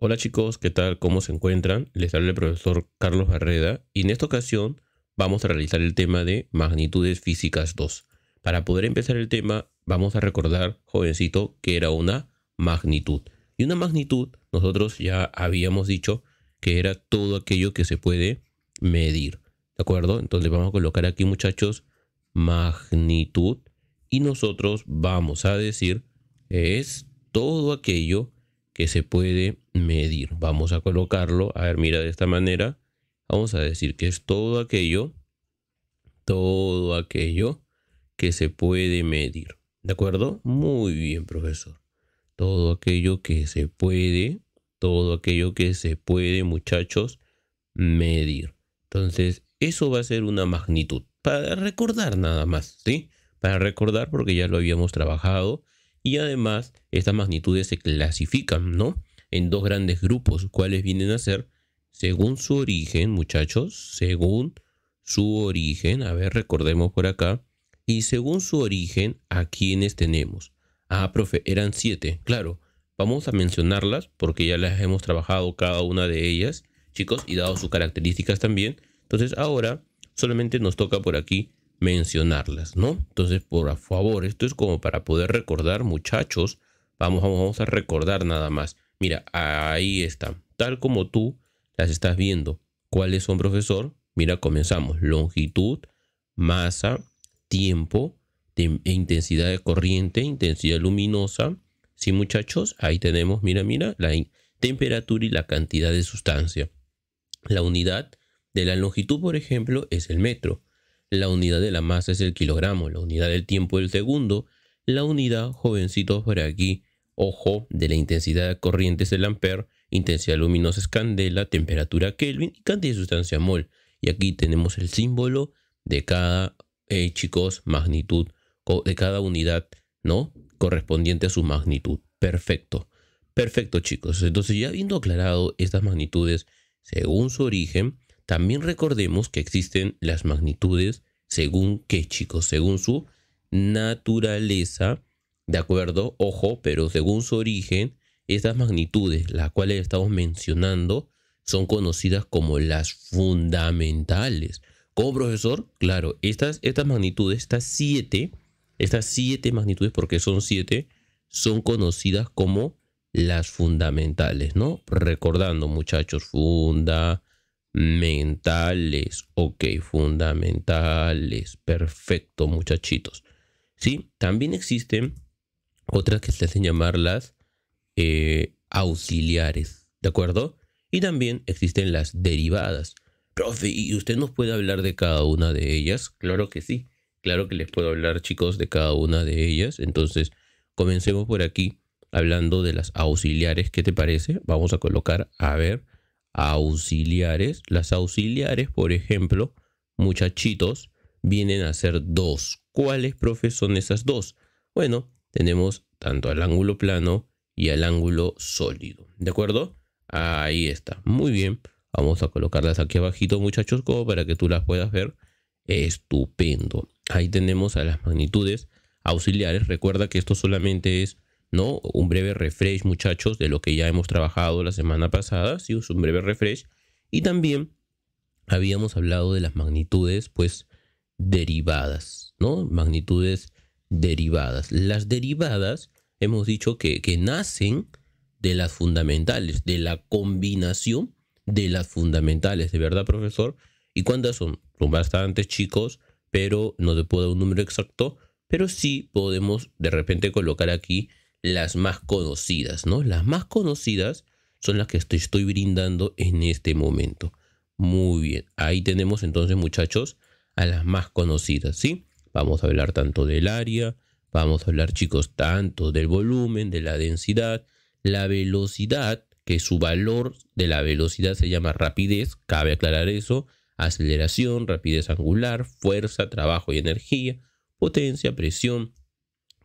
Hola chicos, ¿qué tal? ¿Cómo se encuentran? Les habla el profesor Carlos Barreda y en esta ocasión vamos a realizar el tema de magnitudes físicas 2. Para poder empezar el tema vamos a recordar, jovencito, que era una magnitud. Y una magnitud nosotros ya habíamos dicho que era todo aquello que se puede medir. ¿De acuerdo? Entonces vamos a colocar aquí muchachos magnitud y nosotros vamos a decir es todo aquello que se puede medir medir. Vamos a colocarlo, a ver, mira de esta manera. Vamos a decir que es todo aquello, todo aquello que se puede medir. ¿De acuerdo? Muy bien, profesor. Todo aquello que se puede, todo aquello que se puede, muchachos, medir. Entonces, eso va a ser una magnitud. Para recordar nada más, ¿sí? Para recordar porque ya lo habíamos trabajado. Y además, estas magnitudes se clasifican, ¿no? en dos grandes grupos, cuáles vienen a ser según su origen, muchachos, según su origen, a ver, recordemos por acá, y según su origen, a quienes tenemos. Ah, profe, eran siete, claro. Vamos a mencionarlas porque ya las hemos trabajado cada una de ellas, chicos, y dado sus características también. Entonces ahora solamente nos toca por aquí mencionarlas, ¿no? Entonces, por favor, esto es como para poder recordar, muchachos, vamos, vamos a recordar nada más. Mira, ahí está. Tal como tú las estás viendo. cuáles son profesor? Mira, comenzamos. Longitud, masa, tiempo, e intensidad de corriente, intensidad luminosa. Sí, muchachos, ahí tenemos, mira, mira, la temperatura y la cantidad de sustancia. La unidad de la longitud, por ejemplo, es el metro. La unidad de la masa es el kilogramo. La unidad del tiempo el segundo. La unidad, jovencitos, por aquí, ojo de la intensidad de corrientes el amper, intensidad luminosa es candela, temperatura Kelvin y cantidad de sustancia mol. Y aquí tenemos el símbolo de cada, eh, chicos, magnitud, de cada unidad, ¿no? Correspondiente a su magnitud. Perfecto. Perfecto, chicos. Entonces, ya habiendo aclarado estas magnitudes según su origen, también recordemos que existen las magnitudes según qué, chicos, según su naturaleza ¿De acuerdo? Ojo, pero según su origen, estas magnitudes, las cuales estamos mencionando, son conocidas como las fundamentales. ¿Cómo profesor, claro, estas, estas magnitudes, estas siete, estas siete magnitudes, porque son siete, son conocidas como las fundamentales, ¿no? Recordando, muchachos, fundamentales. Ok, fundamentales. Perfecto, muchachitos. Sí, también existen otras que se hacen llamar las eh, auxiliares, ¿de acuerdo? Y también existen las derivadas. Profe, ¿y usted nos puede hablar de cada una de ellas? Claro que sí, claro que les puedo hablar chicos de cada una de ellas. Entonces, comencemos por aquí hablando de las auxiliares, ¿qué te parece? Vamos a colocar, a ver, auxiliares. Las auxiliares, por ejemplo, muchachitos, vienen a ser dos. ¿Cuáles, profe, son esas dos? Bueno, tenemos tanto al ángulo plano y al ángulo sólido. ¿De acuerdo? Ahí está. Muy bien. Vamos a colocarlas aquí abajito, muchachos, como para que tú las puedas ver. Estupendo. Ahí tenemos a las magnitudes auxiliares. Recuerda que esto solamente es ¿no? un breve refresh, muchachos, de lo que ya hemos trabajado la semana pasada. Sí, un breve refresh. Y también habíamos hablado de las magnitudes, pues, derivadas, ¿no? Magnitudes derivadas. Las derivadas, hemos dicho que, que nacen de las fundamentales, de la combinación de las fundamentales, ¿de verdad, profesor? ¿Y cuántas son? Son bastantes chicos, pero no te puedo dar un número exacto, pero sí podemos de repente colocar aquí las más conocidas, ¿no? Las más conocidas son las que estoy brindando en este momento. Muy bien, ahí tenemos entonces muchachos a las más conocidas, ¿sí? Vamos a hablar tanto del área, vamos a hablar chicos tanto del volumen, de la densidad, la velocidad, que su valor de la velocidad se llama rapidez, cabe aclarar eso, aceleración, rapidez angular, fuerza, trabajo y energía, potencia, presión,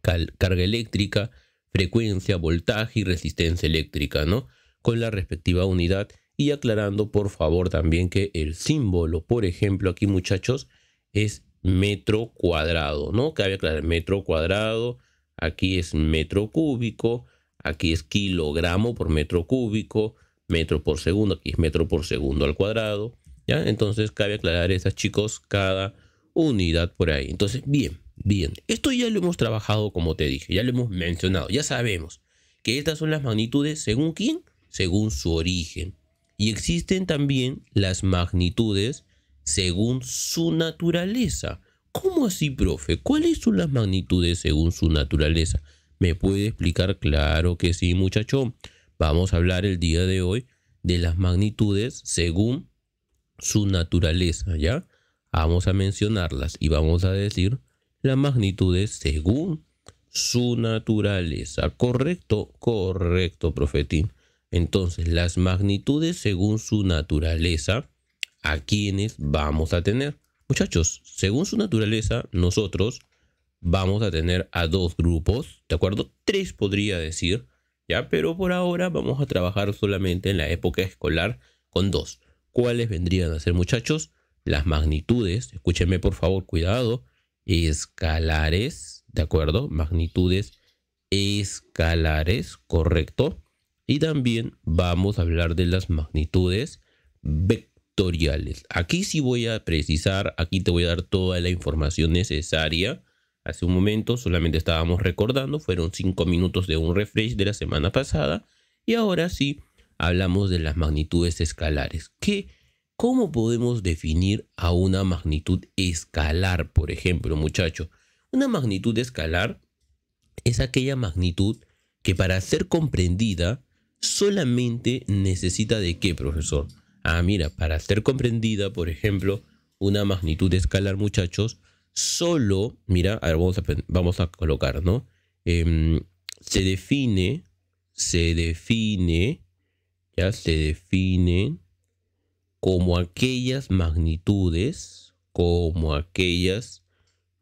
carga eléctrica, frecuencia, voltaje y resistencia eléctrica, ¿no? Con la respectiva unidad y aclarando por favor también que el símbolo, por ejemplo, aquí muchachos, es metro cuadrado, ¿no? Cabe aclarar, metro cuadrado, aquí es metro cúbico, aquí es kilogramo por metro cúbico, metro por segundo, aquí es metro por segundo al cuadrado, ¿ya? Entonces cabe aclarar esas chicos cada unidad por ahí. Entonces, bien, bien, esto ya lo hemos trabajado como te dije, ya lo hemos mencionado, ya sabemos que estas son las magnitudes según quién, según su origen. Y existen también las magnitudes según su naturaleza. ¿Cómo así, profe? ¿Cuáles son las magnitudes según su naturaleza? ¿Me puede explicar? Claro que sí, muchacho. Vamos a hablar el día de hoy de las magnitudes según su naturaleza, ¿ya? Vamos a mencionarlas y vamos a decir las magnitudes según su naturaleza. ¿Correcto? Correcto, profetín. Entonces, las magnitudes según su naturaleza a quienes vamos a tener. Muchachos, según su naturaleza, nosotros vamos a tener a dos grupos, ¿de acuerdo? Tres podría decir, ¿ya? Pero por ahora vamos a trabajar solamente en la época escolar con dos. ¿Cuáles vendrían a ser, muchachos? Las magnitudes, escúchenme por favor, cuidado, escalares, ¿de acuerdo? Magnitudes escalares, correcto. Y también vamos a hablar de las magnitudes vectoriales tutoriales Aquí sí voy a precisar, aquí te voy a dar toda la información necesaria. Hace un momento solamente estábamos recordando, fueron 5 minutos de un refresh de la semana pasada y ahora sí hablamos de las magnitudes escalares. ¿Qué, ¿Cómo podemos definir a una magnitud escalar, por ejemplo, muchachos? Una magnitud escalar es aquella magnitud que para ser comprendida solamente necesita de qué, profesor? Ah, mira, para ser comprendida, por ejemplo, una magnitud escalar, muchachos, solo, mira, a ver, vamos, a, vamos a colocar, ¿no? Em, se define, se define, ya se define como aquellas magnitudes, como aquellas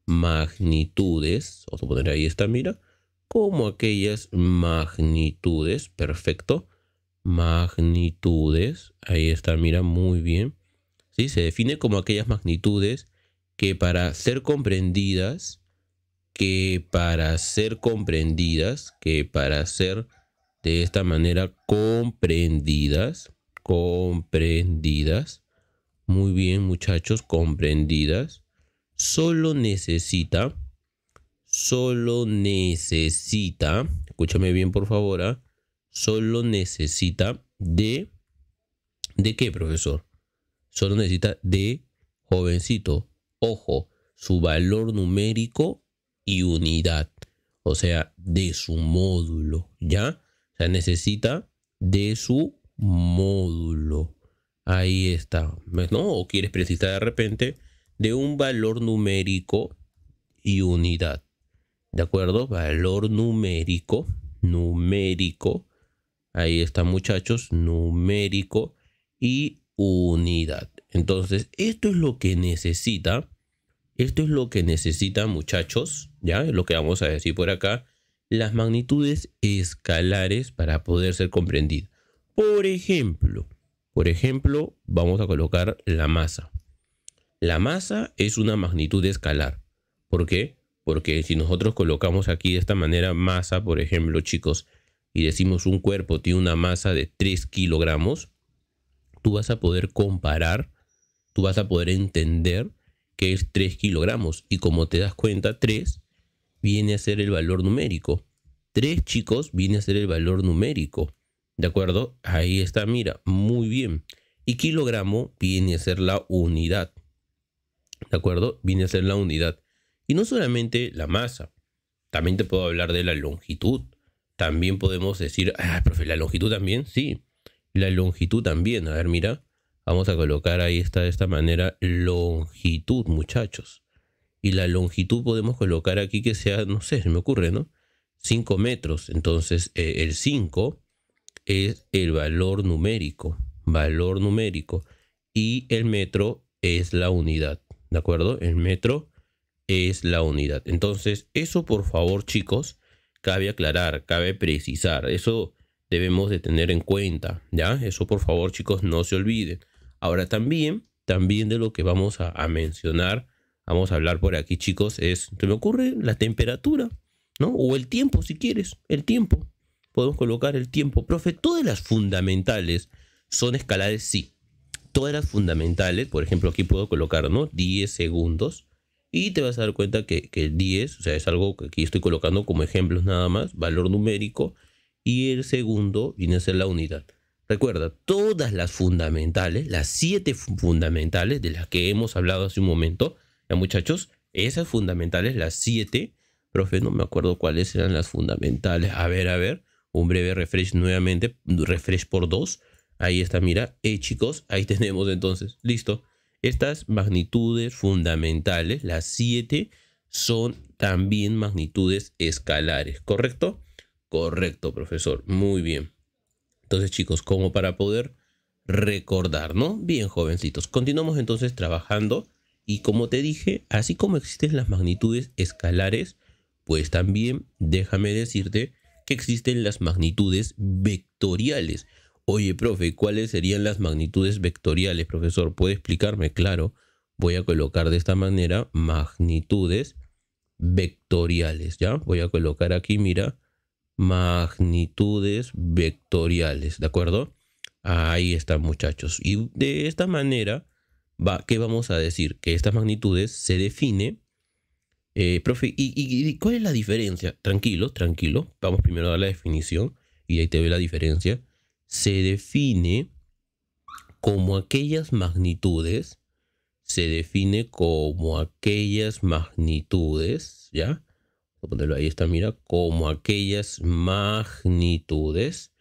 magnitudes, vamos a poner ahí esta, mira, como aquellas magnitudes, perfecto, magnitudes. Ahí está, mira, muy bien. ¿Sí? Se define como aquellas magnitudes que para ser comprendidas, que para ser comprendidas, que para ser de esta manera comprendidas, comprendidas, muy bien muchachos, comprendidas, solo necesita, solo necesita, escúchame bien por favor, ¿ah? solo necesita de... ¿De qué, profesor? Solo necesita de jovencito. Ojo, su valor numérico y unidad. O sea, de su módulo, ¿ya? O sea, necesita de su módulo. Ahí está, pues, ¿no? O quieres precisar de repente de un valor numérico y unidad. ¿De acuerdo? Valor numérico, numérico Ahí está, muchachos, numérico y unidad. Entonces, esto es lo que necesita. Esto es lo que necesita, muchachos. Ya, es lo que vamos a decir por acá. Las magnitudes escalares para poder ser comprendido Por ejemplo, por ejemplo, vamos a colocar la masa. La masa es una magnitud escalar. ¿Por qué? Porque si nosotros colocamos aquí de esta manera masa, por ejemplo, chicos, y decimos un cuerpo tiene una masa de 3 kilogramos, tú vas a poder comparar, tú vas a poder entender que es 3 kilogramos. Y como te das cuenta, 3 viene a ser el valor numérico. 3 chicos viene a ser el valor numérico. ¿De acuerdo? Ahí está, mira, muy bien. Y kilogramo viene a ser la unidad. ¿De acuerdo? Viene a ser la unidad. Y no solamente la masa, también te puedo hablar de la longitud también podemos decir, ah, profe, la longitud también, sí, la longitud también. A ver, mira, vamos a colocar ahí está de esta manera longitud, muchachos. Y la longitud podemos colocar aquí que sea, no sé, se me ocurre, ¿no? 5 metros. Entonces, eh, el 5 es el valor numérico, valor numérico. Y el metro es la unidad, ¿de acuerdo? El metro es la unidad. Entonces, eso por favor, chicos, Cabe aclarar, cabe precisar, eso debemos de tener en cuenta, ¿ya? Eso por favor chicos no se olviden. Ahora también, también de lo que vamos a, mencionar, vamos a hablar por aquí chicos, es, se me ocurre la temperatura, ¿no? O el tiempo si quieres, el tiempo. Podemos colocar el tiempo. Profe, todas las fundamentales son escalares, sí. Todas las fundamentales, por ejemplo, aquí puedo colocar, ¿no? 10 segundos. Y te vas a dar cuenta que, el 10, o sea, es algo que aquí estoy colocando como ejemplos nada más, valor numérico, y el segundo viene a ser la unidad. Recuerda, todas las fundamentales, las siete fundamentales de las que hemos hablado hace un momento, ya muchachos, esas fundamentales, las siete, profe, no me acuerdo cuáles eran las fundamentales. A ver, a ver, un breve refresh nuevamente, refresh por dos. Ahí está, mira, eh, chicos, ahí tenemos entonces, listo. Estas magnitudes fundamentales, las 7, son también magnitudes escalares, ¿correcto? Correcto, profesor. Muy bien. Entonces, chicos, como para poder recordar, ¿no? Bien, jovencitos. Continuamos entonces trabajando y como te dije, así como existen las magnitudes escalares, pues también déjame decirte que existen las magnitudes vectoriales. Oye, profe, ¿cuáles serían las magnitudes vectoriales, profesor? ¿Puede explicarme? Claro, voy a colocar de esta manera magnitudes vectoriales, ¿ya? Voy a colocar aquí, mira, magnitudes vectoriales, ¿de acuerdo? Ahí están, muchachos. Y de esta manera, ¿qué vamos a decir? Que estas magnitudes se define, eh, profe, ¿y, cuál es la diferencia? Tranquilo, tranquilo, vamos primero a dar la definición y ahí te ve la diferencia se define como aquellas magnitudes, se define como aquellas magnitudes, ¿ya? ponerlo ahí, está, mira, como aquellas magnitudes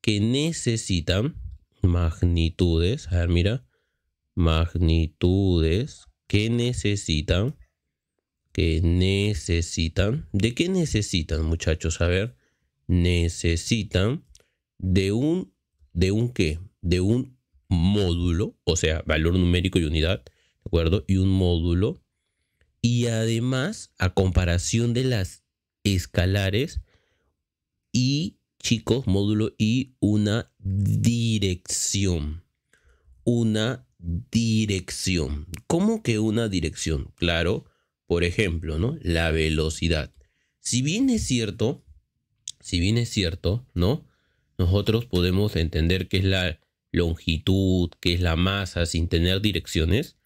que necesitan magnitudes, a ver, mira, magnitudes que necesitan, que necesitan, ¿de qué necesitan, muchachos? A ver, necesitan de un de un qué, de un módulo, o sea, valor numérico y unidad, ¿de acuerdo? Y un módulo. Y además, a comparación de las escalares, y chicos, módulo y una dirección. Una dirección. ¿Cómo que una dirección? Claro, por ejemplo, ¿no? La velocidad. Si bien es cierto, si bien es cierto, ¿no? nosotros podemos entender qué es la longitud, qué es la masa, sin tener direcciones,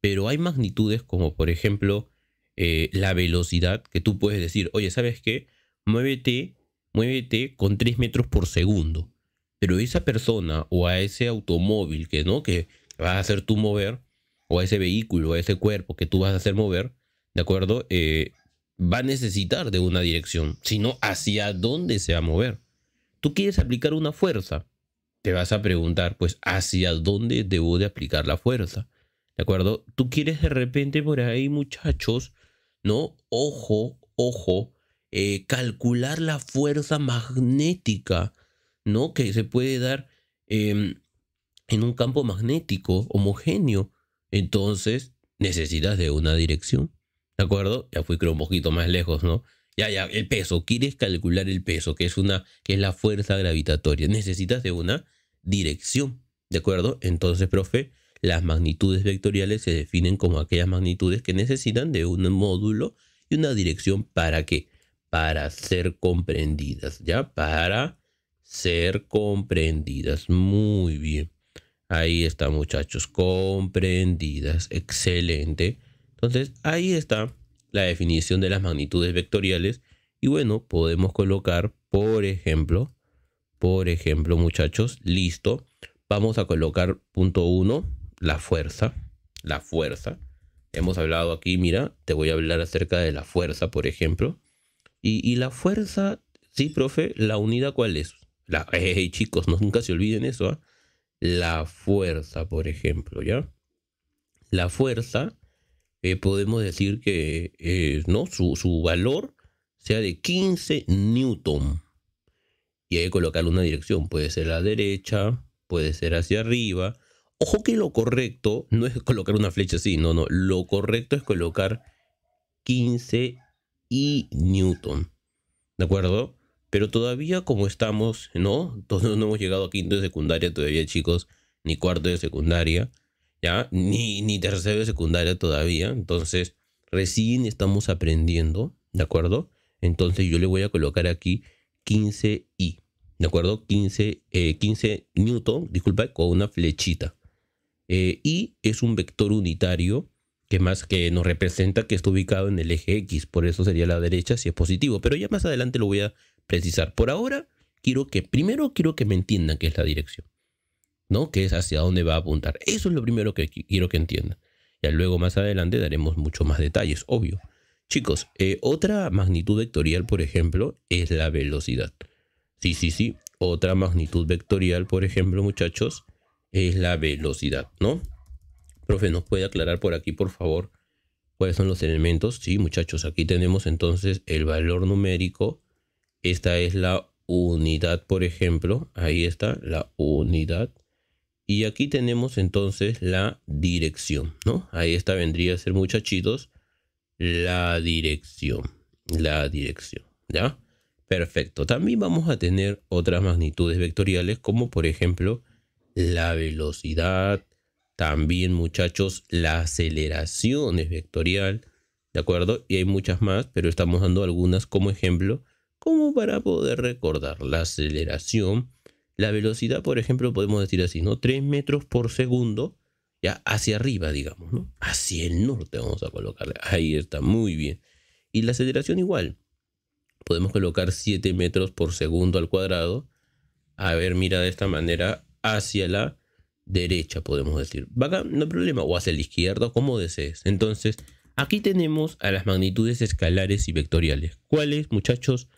pero hay magnitudes como por ejemplo eh, la velocidad, que tú puedes decir, oye, ¿sabes qué? Muévete, muévete con 3 metros por segundo. Pero esa persona o a ese automóvil que no, que vas a hacer tú mover, o a ese vehículo, o a ese cuerpo que tú vas a hacer mover, ¿de acuerdo? Eh, va a necesitar de una dirección, sino hacia dónde se va a mover tú quieres aplicar una fuerza, te vas a preguntar, pues, ¿hacia dónde debo de aplicar la fuerza? ¿De acuerdo? Tú quieres de repente por ahí, muchachos, ¿no? Ojo, ojo, eh, calcular la fuerza magnética, ¿no? Que se puede dar em, en un campo magnético homogéneo. Entonces, necesitas de una dirección, ¿de acuerdo? Ya fui creo un poquito más lejos, ¿no? Ya, ya, el peso. Quieres calcular el peso, que es, una, que es la fuerza gravitatoria. Necesitas de una dirección, ¿de acuerdo? Entonces, profe, las magnitudes vectoriales se definen como aquellas magnitudes que necesitan de un módulo y una dirección para qué? Para ser comprendidas, ¿ya? Para ser comprendidas. Muy bien. Ahí está, muchachos. Comprendidas. Excelente. Entonces, ahí está la definición de las magnitudes vectoriales. Y bueno, podemos colocar, por ejemplo, por ejemplo, muchachos, listo. Vamos a colocar punto 1, la fuerza, la fuerza. Hemos hablado aquí, mira, te voy a hablar acerca de la fuerza, por ejemplo. Y, la fuerza, sí, profe, la unidad cuál es? La, hey, chicos, no, nunca se olviden eso. ¿ah? La fuerza, por ejemplo, ¿ya? La fuerza eh, podemos decir que eh, ¿no? Su, valor sea de 15 newton. Y hay que colocar una dirección, puede ser a la derecha, puede ser hacia arriba. Ojo que lo correcto no es colocar una flecha así, no, no, lo correcto es colocar 15 y newton. ¿De acuerdo? Pero todavía como estamos, ¿no? Todos no hemos llegado a quinto de secundaria todavía, chicos, ni cuarto de secundaria. Ni, ni tercero de secundaria todavía. Entonces, recién estamos aprendiendo, ¿de acuerdo? Entonces, yo le voy a colocar aquí 15i, ¿de acuerdo? 15, 15 newton, disculpa, con una flechita. y eh, es un vector unitario que más que nos representa que está ubicado en el eje X, por eso sería la derecha si es positivo, pero ya más adelante lo voy a precisar. Por ahora, quiero que primero quiero que me entiendan qué es la dirección. ¿no? Que es hacia dónde va a apuntar. Eso es lo primero que quiero que entiendan. Ya luego más adelante daremos mucho más detalles, obvio. Chicos, eh, otra magnitud vectorial, por ejemplo, es la velocidad. Sí, sí, sí. Otra magnitud vectorial, por ejemplo, muchachos, es la velocidad, ¿no? Profe, ¿nos puede aclarar por aquí, por favor, cuáles son los elementos? Sí, muchachos, aquí tenemos entonces el valor numérico. Esta es la unidad, por ejemplo. Ahí está la unidad y aquí tenemos entonces la dirección, ¿no? Ahí está vendría a ser muchachitos, la dirección, la dirección, ¿ya? Perfecto. También vamos a tener otras magnitudes vectoriales como por ejemplo la velocidad, también muchachos la aceleración es vectorial, ¿de acuerdo? Y hay muchas más, pero estamos dando algunas como ejemplo como para poder recordar la aceleración, la velocidad, por ejemplo, podemos decir así, ¿no? 3 metros por segundo, ya hacia arriba, digamos, ¿no? Hacia el norte vamos a colocarle. Ahí está, muy bien. Y la aceleración igual. Podemos colocar 7 metros por segundo al cuadrado. A ver, mira de esta manera, hacia la derecha, podemos decir. Acá no hay problema, o hacia la izquierda, como desees. Entonces, aquí tenemos a las magnitudes escalares y vectoriales. ¿Cuáles, muchachos?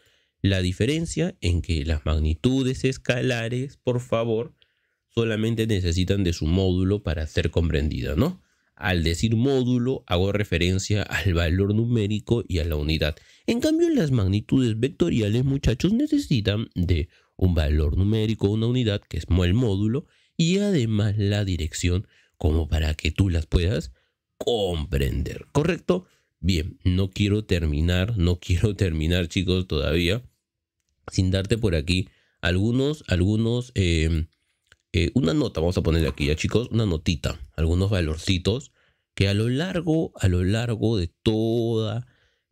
La diferencia en que las magnitudes escalares, por favor, solamente necesitan de su módulo para ser comprendida, ¿no? Al decir módulo hago referencia al valor numérico y a la unidad. En cambio, las magnitudes vectoriales, muchachos, necesitan de un valor numérico, una unidad, que es el módulo, y además la dirección, como para que tú las puedas comprender, ¿correcto? Bien, no quiero terminar, no quiero terminar chicos todavía sin darte por aquí algunos, algunos, em, eh, una nota, vamos a ponerle aquí ya chicos, una notita, algunos valorcitos que a lo largo, a lo largo de toda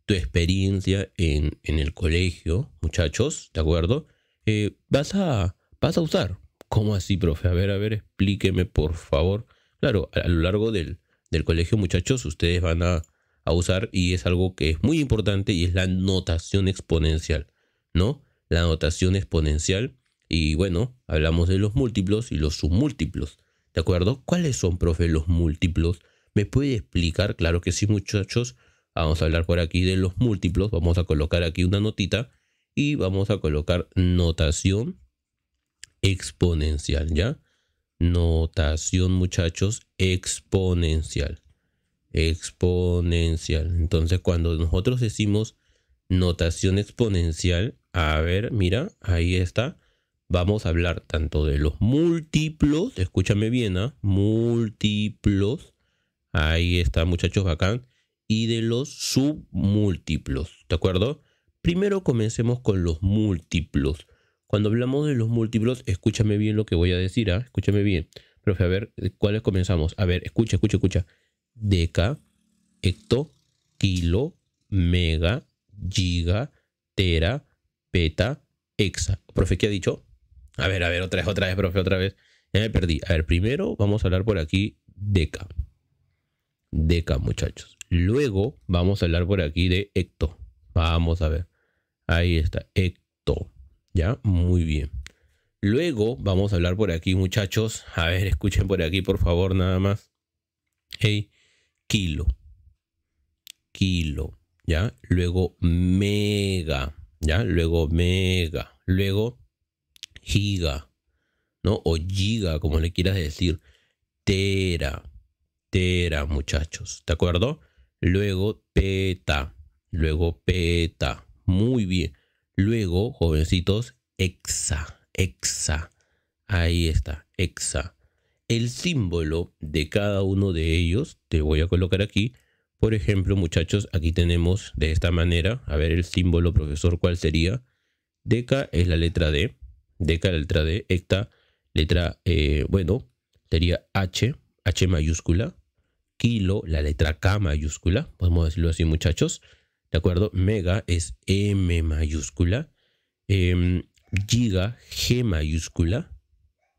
tu experiencia en, en el colegio, muchachos, ¿de acuerdo? Eh, vas, a, vas a usar. ¿Cómo así, profe? A ver, a ver, explíqueme, por favor. Claro, a, a lo largo del, del colegio, muchachos, ustedes van a, a usar y es algo que es muy importante y es la notación exponencial, ¿no? La notación exponencial y bueno, hablamos de los múltiplos y los submúltiplos, ¿de acuerdo? ¿Cuáles son, profe, los múltiplos? ¿Me puede explicar? Claro que sí, muchachos. Vamos a hablar por aquí de los múltiplos. Vamos a colocar aquí una notita y vamos a colocar notación exponencial, ¿ya? Notación, muchachos, exponencial exponencial. Entonces, cuando nosotros decimos notación exponencial, a ver, mira, ahí está. Vamos a hablar tanto de los múltiplos, escúchame bien, ¿ah? múltiplos, ahí está muchachos, bacán, y de los submúltiplos, ¿de acuerdo? Primero comencemos con los múltiplos. Cuando hablamos de los múltiplos, escúchame bien lo que voy a decir, ¿ah? escúchame bien. Profe, a ver, ¿cuáles comenzamos? A ver, escucha, escucha, escucha deca, hecto, kilo, mega, giga, tera, peta, hexa. Profe, ¿qué ha dicho? A ver, a ver, otra vez, otra vez, profe, otra vez. Ya me perdí. A ver, primero vamos a hablar por aquí deca. Deca, muchachos. Luego vamos a hablar por aquí de hecto. Vamos a ver. Ahí está, hecto. Ya, muy bien. Luego vamos a hablar por aquí, muchachos. A ver, escuchen por aquí, por favor, nada más. Hey, kilo, kilo, ¿ya? Luego mega, ¿ya? Luego mega, luego giga, ¿no? O giga, como le quieras decir, tera, tera, muchachos, ¿de acuerdo? Luego peta, luego peta, muy bien. Luego, jovencitos, exa, exa, ahí está, exa el símbolo de cada uno de ellos. Te voy a colocar aquí. Por ejemplo, muchachos, aquí tenemos de esta manera, a ver el símbolo, profesor, ¿cuál sería? Deca es la letra D, deca la letra D, hecta, letra, eh, bueno, sería H, H mayúscula, kilo, la letra K mayúscula, podemos decirlo así, muchachos, ¿de acuerdo? Mega es M mayúscula, em, giga, G mayúscula,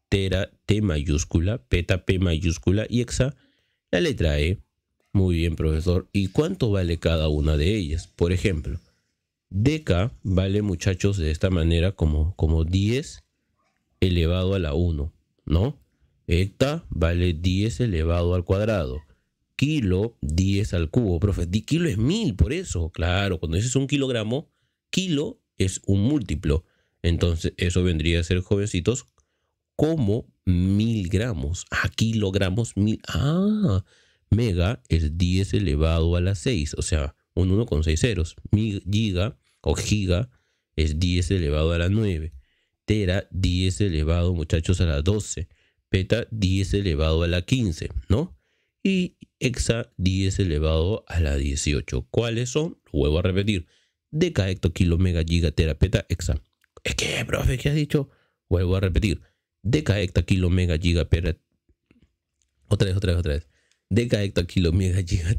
tera, T mayúscula, peta P mayúscula y hexa la letra E. Muy bien, profesor. ¿Y cuánto vale cada una de ellas? Por ejemplo, deca vale, muchachos, de esta manera como, como 10 elevado a la 1, ¿no? Hecta vale 10 elevado al cuadrado. Kilo, 10 al cubo. Profe, kilo es mil, por eso. Claro, cuando dices un kilogramo, kilo es un múltiplo. Entonces, eso vendría a ser, jovencitos, como mil gramos. A kilogramos, mil. Ah, mega es 10 elevado a la 6, o sea, un 1 con 6 ceros. giga o giga es 10 elevado a la 9. Tera, 10 elevado, muchachos, a la 12. Peta, 10 elevado a la 15, ¿no? Y hexa, 10 elevado a la 18. ¿Cuáles son? vuelvo a repetir. Deca, hecto, kilo, mega, giga, tera, peta, hexa. Es que, profe, ¿qué has dicho? Vuelvo a repetir deca, hecta, kilo, mega, giga, pera. Otra vez, otra vez, otra vez. Deca, hecta, kilo, mega, giga,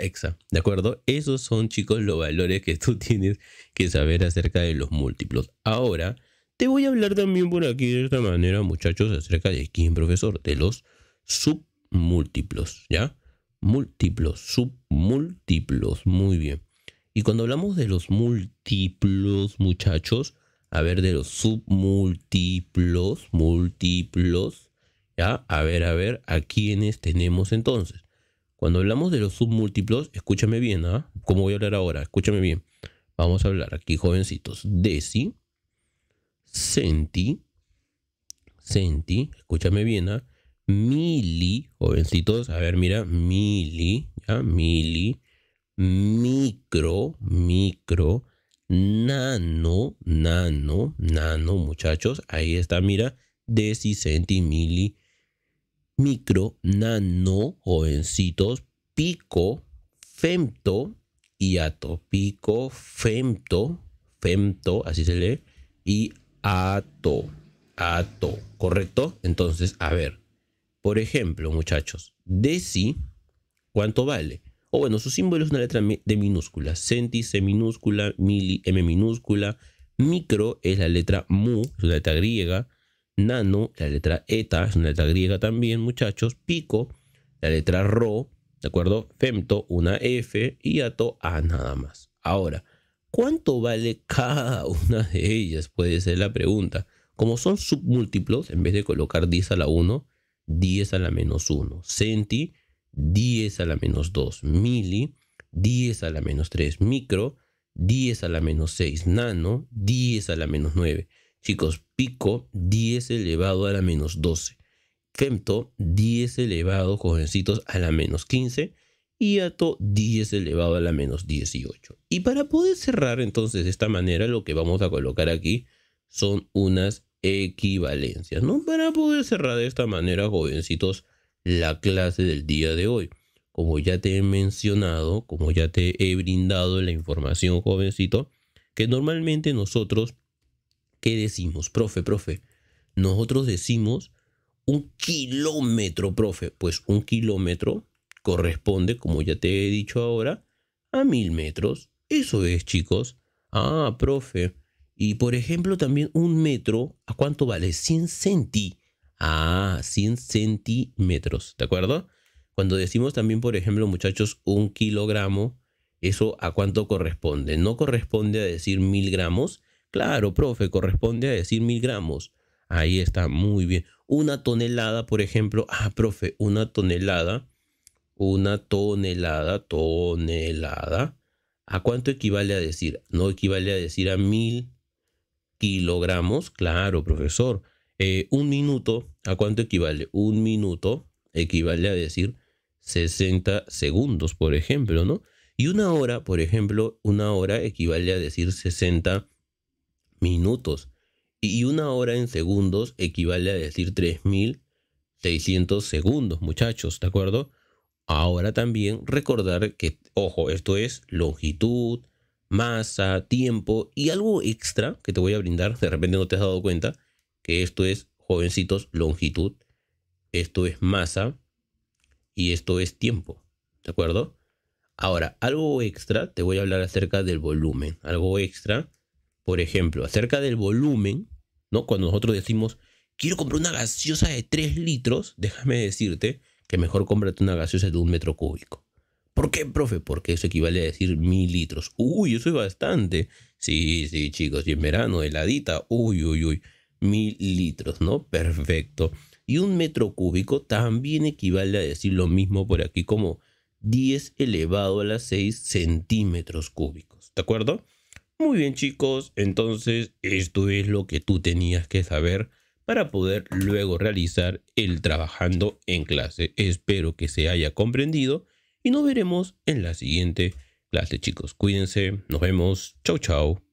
hexa. ¿De acuerdo? Esos son, chicos, los valores que tú tienes que saber acerca de los múltiplos. Ahora, te voy a hablar también por aquí de esta manera, muchachos, acerca de quién, profesor, de los submúltiplos, ¿ya? Múltiplos, submúltiplos, muy bien. Y cuando hablamos de los múltiplos, muchachos, a ver de los submúltiplos, múltiplos, ¿ya? A ver, a ver, ¿a quiénes tenemos entonces? Cuando hablamos de los submúltiplos, escúchame bien, ¿ah? ¿Cómo voy a hablar ahora? Escúchame bien. Vamos a hablar aquí, jovencitos. Deci, senti, senti escúchame bien, ¿ah? Mili, jovencitos, a ver, mira, mili, ¿ya? Mili, micro, micro, nano, nano, nano, muchachos. Ahí está, mira, deci, centi, micro, nano, jovencitos, pico, femto y ato. Pico, femto, femto, así se lee, y ato, ato, ¿correcto? Entonces, a ver, por ejemplo, muchachos, deci, ¿cuánto vale? O bueno, su símbolo es una letra de minúscula. Centi, C minúscula, mili, M minúscula. Micro es la letra mu, es una letra griega. Nano, la letra eta, es una letra griega también, muchachos. Pico, la letra rho, ¿de acuerdo? Femto, una F. Y ato, A nada más. Ahora, ¿cuánto vale cada una de ellas? Puede ser la pregunta. Como son submúltiplos, en vez de colocar 10 a la 1, 10 a la menos 1. Centi 10 a la menos 2 mili, 10 a la menos 3 micro, 10 a la menos 6 nano, 10 a la menos 9. Chicos, pico 10 elevado a la menos 12. Femto 10 elevado, jovencitos, a la menos 15. Y ato 10 elevado a la menos 18. Y para poder cerrar entonces de esta manera, lo que vamos a colocar aquí son unas equivalencias, ¿no? Para poder cerrar de esta manera, jovencitos, la clase del día de hoy. Como ya te he mencionado, como ya te he brindado la información, jovencito, que normalmente nosotros, ¿qué decimos? Profe, profe, nosotros decimos un kilómetro, profe. Pues un kilómetro corresponde, como ya te he dicho ahora, a mil metros. Eso es, chicos. Ah, profe. Y por ejemplo, también un metro, ¿a cuánto vale? 100 centímetros a 100 centímetros, ¿de acuerdo? Cuando decimos también, por ejemplo, muchachos, un kilogramo, ¿eso a cuánto corresponde? No corresponde a decir mil gramos. Claro, profe, corresponde a decir mil gramos. Ahí está, muy bien. Una tonelada, por ejemplo. Ah, profe, una tonelada. Una tonelada, tonelada. ¿A cuánto equivale a decir? No equivale a decir a mil kilogramos. Claro, profesor. Eh, un minuto, ¿a cuánto equivale? Un minuto equivale a decir 60 segundos, por ejemplo, ¿no? Y una hora, por ejemplo, una hora equivale a decir 60 minutos. Y una hora en segundos equivale a decir 3600 segundos, muchachos, ¿de acuerdo? Ahora también recordar que, ojo, esto es longitud, masa, tiempo y algo extra que te voy a brindar, de repente no te has dado cuenta, que esto es jovencitos longitud, esto es masa y esto es tiempo, ¿de acuerdo? Ahora, algo extra, te voy a hablar acerca del volumen, algo extra, por ejemplo, acerca del volumen, ¿no? Cuando nosotros decimos, quiero comprar una gaseosa de 3 litros, déjame decirte que mejor cómprate una gaseosa de un metro cúbico. ¿Por qué, profe? Porque eso equivale a decir mil litros. Uy, eso es bastante. Sí, sí, chicos, y en verano, heladita. Uy, uy, uy mil litros ¿no? Perfecto. Y un metro cúbico también equivale a decir lo mismo por aquí como 10 elevado a las 6 centímetros cúbicos, ¿de acuerdo? Muy bien chicos, entonces esto es lo que tú tenías que saber para poder luego realizar el trabajando en clase. Espero que se haya comprendido y nos veremos en la siguiente clase chicos. Cuídense, nos vemos, chau chau.